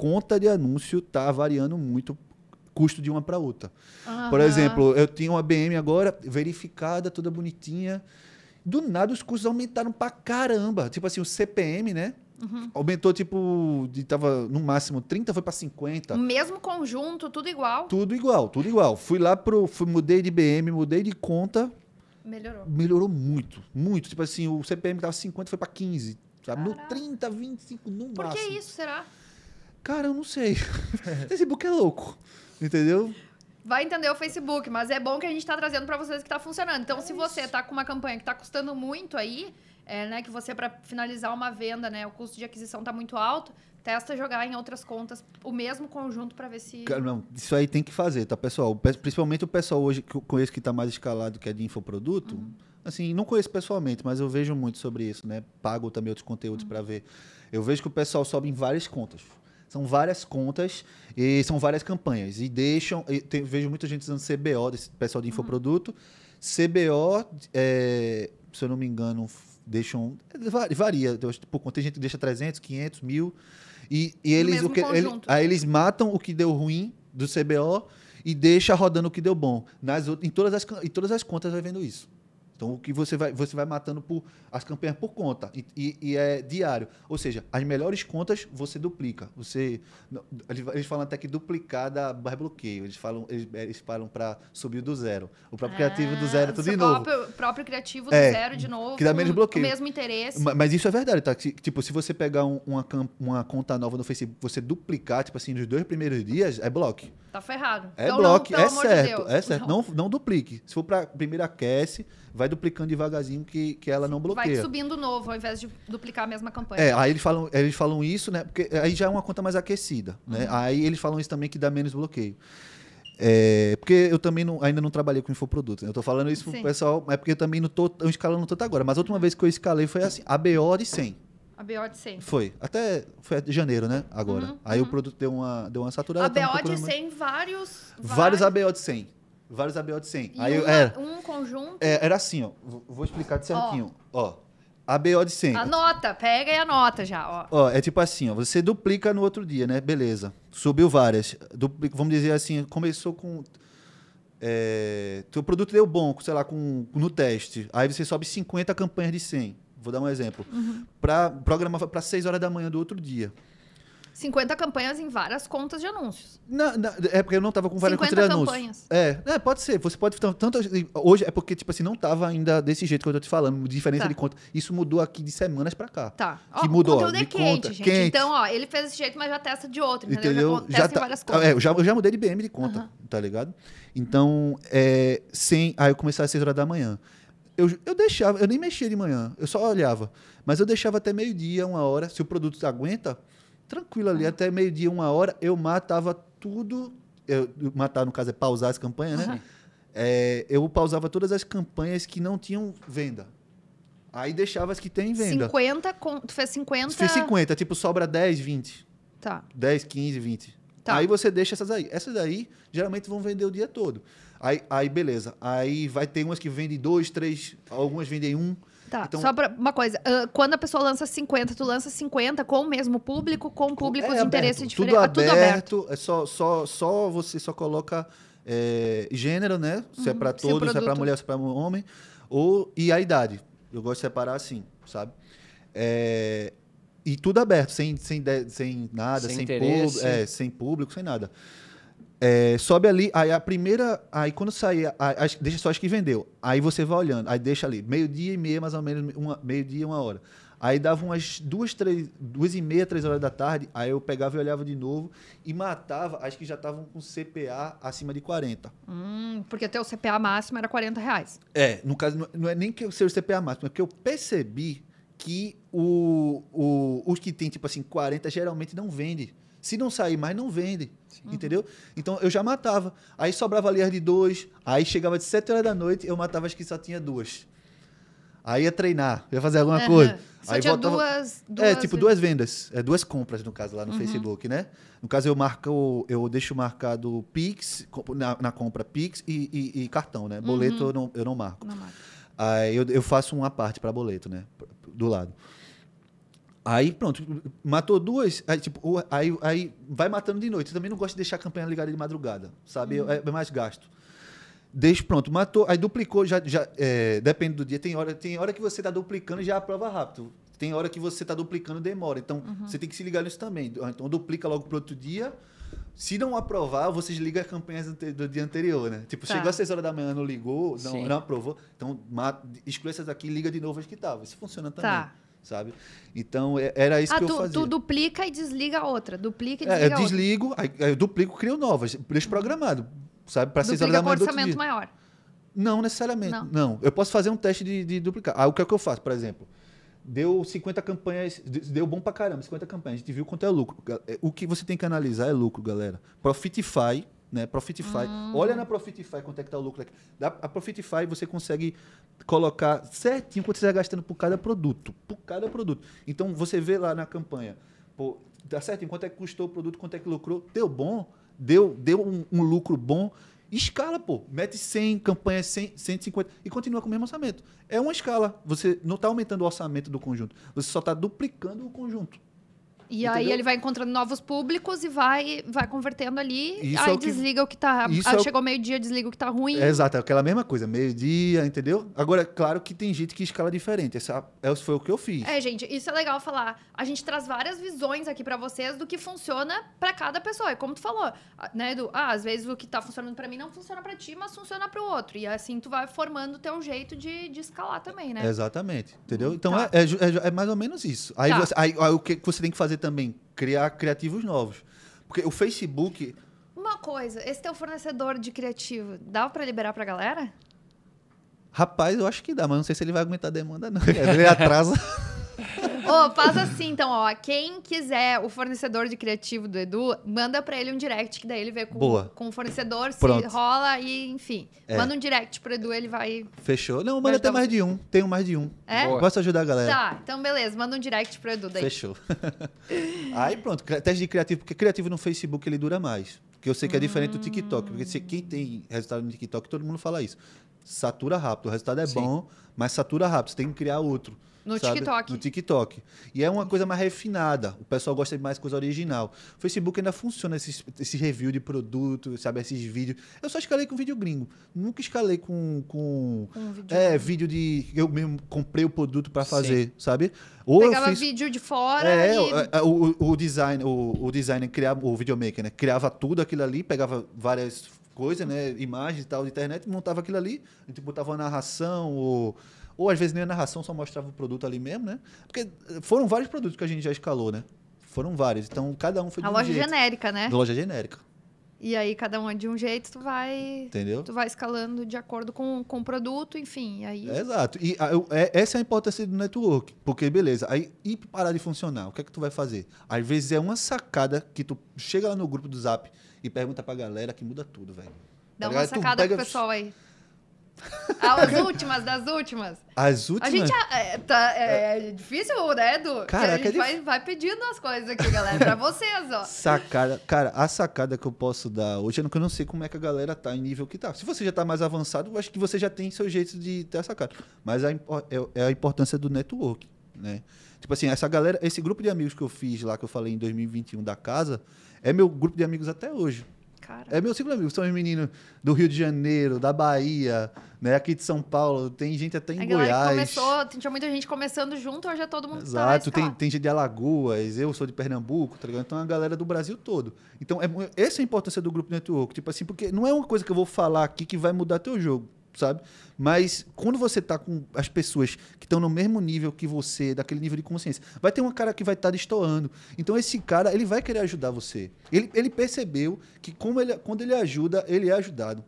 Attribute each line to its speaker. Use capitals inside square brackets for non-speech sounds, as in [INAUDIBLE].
Speaker 1: conta de anúncio está variando muito custo de uma para outra. Uhum. Por exemplo, eu tinha uma BM agora verificada, toda bonitinha. Do nada os custos aumentaram para caramba. Tipo assim, o CPM, né? Uhum. Aumentou, tipo, de, tava no máximo 30, foi para 50.
Speaker 2: Mesmo conjunto, tudo igual?
Speaker 1: Tudo igual, tudo igual. Fui lá pro. Fui, mudei de BM, mudei de conta. Melhorou. Melhorou muito, muito. Tipo assim, o CPM tava 50 foi para 15. Sabe? No 30, 25, no Por máximo. Por que isso, será? Cara, eu não sei. [LAUGHS] Facebook é louco. Entendeu?
Speaker 2: Vai entender o Facebook, mas é bom que a gente está trazendo para vocês que está funcionando. Então, é se você está com uma campanha que está custando muito aí, é, né, que você, para finalizar uma venda, né, o custo de aquisição está muito alto, testa jogar em outras contas o mesmo conjunto para ver se.
Speaker 1: não, isso aí tem que fazer, tá, pessoal? Principalmente o pessoal hoje que eu conheço que está mais escalado, que é de infoproduto. Uhum. Assim, não conheço pessoalmente, mas eu vejo muito sobre isso, né? Pago também outros conteúdos uhum. para ver. Eu vejo que o pessoal sobe em várias contas. São várias contas e são várias campanhas. E deixam. E tem, vejo muita gente usando CBO, desse pessoal de uhum. infoproduto. CBO, é, se eu não me engano, deixam. Varia. Por conta, tem gente que deixa 300, 500, mil. E, e eles, o que, ele, aí eles matam o que deu ruim do CBO e deixa rodando o que deu bom. Nas, em, todas as, em todas as contas vai vendo isso. Então, o que você vai, você vai matando por as campanhas por conta e, e, e é diário. Ou seja, as melhores contas você duplica. Você eles falam até que duplicar dá bloqueio. Eles falam eles, é, eles falam para subir do zero. O próprio ah, criativo do zero é tudo de novo. O
Speaker 2: próprio criativo do é, zero de novo. Que dá menos bloqueio. O mesmo interesse. Mas, mas
Speaker 1: isso é verdade, tá? Tipo, se você pegar um, uma, uma conta nova no Facebook, você duplicar, tipo assim, nos dois primeiros dias, é bloque.
Speaker 2: Tá ferrado. É então, bloco, não, é, é certo, de é certo. Não,
Speaker 1: não duplique. Se for para primeira aquece, vai duplicando devagarzinho que, que ela não bloqueia. Vai
Speaker 2: subindo novo, ao invés de duplicar a mesma campanha. É, aí
Speaker 1: eles falam, eles falam isso, né? Porque aí já é uma conta mais aquecida, né? Uhum. Aí eles falam isso também que dá menos bloqueio. É, porque eu também não, ainda não trabalhei com infoproduto. Né? Eu tô falando isso Sim. pro pessoal, é porque eu também não tô eu escalando tanto agora. Mas a última vez que eu escalei foi assim, ABO de 100.
Speaker 2: A BO de 100. Foi.
Speaker 1: Até foi janeiro, né? Agora. Uhum, Aí uhum. o produto deu uma, deu uma saturada. A BO de
Speaker 2: 100, vários, vários...
Speaker 1: Vários ABO de 100 vários ABO de 100. E Aí uma, era, é.
Speaker 2: um conjunto?
Speaker 1: É, era assim, ó. Vou explicar de certinho. Ó. ó ABO de 100.
Speaker 2: Anota, pega e anota já, ó.
Speaker 1: Ó, é tipo assim, ó. Você duplica no outro dia, né? Beleza. Subiu várias. Duplica, vamos dizer assim, começou com... É, teu produto deu bom, sei lá, com, no teste. Aí você sobe 50 campanhas de 100. Vou dar um exemplo. Uhum. Pra, para 6 horas da manhã do outro dia.
Speaker 2: 50 campanhas em várias contas de anúncios.
Speaker 1: Não, não, é porque eu não tava com várias contas de campanhas. É, é, pode ser. Você pode então, tanto assim, hoje é porque tipo assim não tava ainda desse jeito que eu tô te falando, diferença tá. de conta. Isso mudou aqui de semanas para cá. Tá. Que ó, mudou. O conteúdo ó, é quente, conta, gente. Quente. Então,
Speaker 2: ó, ele fez desse jeito, mas já testa de outro, entendeu? entendeu? Já, já tá, várias contas. É, eu
Speaker 1: já, eu já mudei de BM de conta, tá ligado? Então, é, sem aí eu começava às 6 horas da manhã. Eu, eu, deixava, eu nem mexia de manhã, eu só olhava. Mas eu deixava até meio-dia, uma hora. Se o produto aguenta, tranquilo ali, ah. até meio-dia, uma hora, eu matava tudo. Eu, matar, no caso, é pausar as campanhas, né? É, eu pausava todas as campanhas que não tinham venda. Aí deixava as que tem venda.
Speaker 2: 50, com, tu fez 50? Fiz 50,
Speaker 1: tipo, sobra 10, 20. Tá. 10, 15, 20. Tá. Aí você deixa essas aí. Essas aí geralmente vão vender o dia todo. Aí, aí beleza. Aí vai ter umas que vendem dois, três, algumas vendem um.
Speaker 2: Tá, então, só pra uma coisa. Uh, quando a pessoa lança 50, tu lança 50 com o mesmo público, com público é de aberto, interesse diferente. Tudo, ah, tudo aberto,
Speaker 1: É só, só, só você só coloca é, gênero, né? Se é uhum, é pra todos, se, é pra mulher, se é pra homem. Ou, e a idade. Eu gosto de separar assim, sabe? É, e tudo aberto, sem, sem, sem nada, sem, sem, é, sem público, sem nada. É, sobe ali, aí a primeira. Aí quando sair, deixa só as que vendeu. Aí você vai olhando, aí deixa ali, meio-dia e meia, mais ou menos, meio-dia, uma hora. Aí dava umas duas, três, duas e meia, três horas da tarde, aí eu pegava e olhava de novo e matava as que já estavam com CPA acima de 40.
Speaker 2: Hum, porque até o CPA máximo era 40 reais.
Speaker 1: É, no caso, não é nem que eu seja o CPA máximo, é porque eu percebi que o, o, os que tem, tipo assim, 40 geralmente não vende. Se não sair mais, não vende. Sim. Entendeu? Então eu já matava. Aí sobrava ali as de dois. Aí chegava de sete horas da noite, eu matava as que só tinha duas. Aí ia treinar, ia fazer alguma uhum. coisa. Só aí tinha duas, duas, É, tipo duas vendas. É, duas compras, no caso, lá no uhum. Facebook, né? No caso, eu marco, eu deixo marcado Pix, na, na compra Pix e, e, e cartão, né? Boleto uhum. eu, não, eu não marco. Não marco. Aí eu, eu faço uma parte para boleto, né? Do lado. Aí pronto, matou duas, aí, tipo, aí, aí vai matando de noite. Eu também não gosto de deixar a campanha ligada de madrugada, sabe? Uhum. É, é, mais gasto. Deixa, pronto, matou, aí duplicou, já, já é, depende do dia. Tem hora, tem hora que você está duplicando e já aprova rápido. Tem hora que você está duplicando demora. Então, uhum. você tem que se ligar nisso também. Ah, então, duplica logo para outro dia. Se não aprovar, vocês ligam as campanhas do dia anterior, né? Tipo, tá. chegou às 6 horas da manhã, não ligou, não, não aprovou. Então, exclui essas aqui liga de novo as que estavam. Isso funciona tá. também. Tá sabe? Então, é, era isso ah, que tu, eu fazia. Tu
Speaker 2: duplica e desliga a outra, duplica e desliga é, eu desligo, outra.
Speaker 1: Aí, aí eu duplico, crio novas, programado sabe? Para 6 horas da manhã orçamento maior. Não necessariamente, não. não. Eu posso fazer um teste de, de duplicar. Ah, o que é que eu faço, por exemplo? Deu 50 campanhas, deu bom pra caramba, 50 campanhas. A gente viu quanto é lucro. É, o que você tem que analisar é lucro, galera. Profitify né? Profitify. Hum. Ah. Olha na Profitify quanto é que tá o lucro aqui. A Profitify você consegue colocar certinho quanto você está gastando por cada produto. Por cada produto. Então você vê lá na campanha, pô, dá certinho quanto é que custou o produto, quanto é que lucrou. Deu bom, deu, deu um, um lucro bom. Escala, pô. Mete 100, campanha 100, 150 e continua com o mesmo orçamento. É uma escala. Você não está aumentando o orçamento do conjunto. Você só está duplicando o conjunto.
Speaker 2: E Entendeu? aí ele vai encontrando novos públicos e vai, vai convertendo ali. Isso aí é o que, desliga o que tá. Aí é chegou o... meio-dia, desliga o que tá ruim. É, exato,
Speaker 1: é aquela mesma coisa, meio-dia, entendeu? Agora, claro que tem gente que escala diferente. Essa é, foi o que eu fiz. É,
Speaker 2: gente, isso é legal falar. A gente traz várias visões aqui para vocês do que funciona para cada pessoa. É como tu falou, né, Edu? Ah, às vezes o que tá funcionando para mim não funciona para ti, mas funciona para o outro. E assim tu vai formando o teu jeito de, de escalar também, né?
Speaker 1: Exatamente, entendeu? Hum, então tá. É, é, é, é, mais ou menos isso. Aí, tá. você, aí, aí o que você tem que fazer também criar criativos novos. Porque o Facebook.
Speaker 2: Uma coisa, esse teu fornecedor de criativo, dá para liberar para galera?
Speaker 1: Rapaz, eu acho que dá, mas não sei se ele vai aguentar a demanda, não. [LAUGHS] Ele atrasa. [LAUGHS]
Speaker 2: oh, faz assim, então, ó. Quem quiser o fornecedor de criativo do Edu, manda pra ele um direct, que daí ele vê com, Boa. com o fornecedor, Pronto. se rola e, enfim. É. Manda um direct pro Edu, ele vai.
Speaker 1: Fechou. Não, manda até mais de um. Tem um mais de um. É? Boa. Posso ajudar a galera? Tá,
Speaker 2: então beleza, manda um direct pro Edu daí. Fechou.
Speaker 1: [LAUGHS] Aí pronto, teste de criativo, porque criativo no Facebook ele dura mais. Que eu sei que é diferente do TikTok, porque quem tem resultado no TikTok, todo mundo fala isso satura rápido. O resultado é Sim. bom, mas satura rápido. Você tem que criar outro. No sabe? TikTok. No TikTok. E é uma coisa mais refinada. O pessoal gosta de mais coisa original. O Facebook ainda funciona esses, esse review de produto, sabe? Esses vídeos. Eu só escalei com vídeo gringo. Nunca escalei com. com um vídeo é, vídeo de. Eu mesmo comprei o produto para fazer, Sim. sabe? Ou Pegava fiz,
Speaker 2: vídeo de fora. É, e... o, é,
Speaker 1: é, o, o, design, o, o designer criava, o videomaker, né? Criava tudo aquilo ali, pegava várias coisas, né? Imagens e tal, de internet, montava aquilo ali, a gente botava uma narração, ou, ou às vezes nem a narração, só mostrava o produto ali mesmo, né? Porque eh, foram vários produtos que a gente já escalou, né? Foram vários. Então, cada um foi de a um loja jeito.
Speaker 2: genérica, né? Loja genérica. E aí, cada um é de um jeito, tu vai. Entendeu? Tu vai escalando de acordo com, com o produto, enfim. Aí... exato.
Speaker 1: E a, eu, é, essa é a importância do network. Porque, beleza, aí e parar de funcionar, o que é que tu vai fazer? Às vezes é uma sacada que tu chega lá no grupo do zap e pergunta pra galera que muda tudo, velho. Dá tá uma ligado? sacada pega... pro
Speaker 2: pessoal aí. [LAUGHS] Ah, as últimas, das últimas.
Speaker 1: As últimas? A gente
Speaker 2: ah, é, tá, é, é, é difícil, né, Edu? Cara, a gente é vai, dif... vai pedindo as coisas aqui, galera, pra vocês, ó.
Speaker 1: Sacada. Cara, a sacada que eu posso dar hoje é que eu não sei como é que a galera tá em nível que tá. Se você já tá mais avançado, eu acho que você já tem seu jeito de ter a sacada. Mas a, é, é, a importância do network, né? Tipo assim, essa galera, esse grupo de amigos que eu fiz lá, que eu falei em 2021 da casa, é meu grupo de amigos até hoje. Cara. É meu ciclo de amigos. São os meninos do Rio de Janeiro, da Bahia, né? Aqui de São Paulo. Tem gente até em a Goiás. Começou,
Speaker 2: tinha muita gente começando junto, hoje é todo mundo tá Exato.
Speaker 1: Tá tem, tem gente de Alagoas, eu sou de Pernambuco, tá ligado? Então é a galera do Brasil todo. Então, é, essa é a importância do grupo network. Tipo assim, porque não é uma coisa que eu vou falar aqui que vai mudar teu jogo sabe? Mas quando você tá com as pessoas que estão no mesmo nível que você, daquele nível de consciência, vai ter um cara que vai estar tá destoando. Então esse cara, ele vai querer ajudar você. Ele, ele percebeu que como ele, quando ele ajuda, ele é ajudado.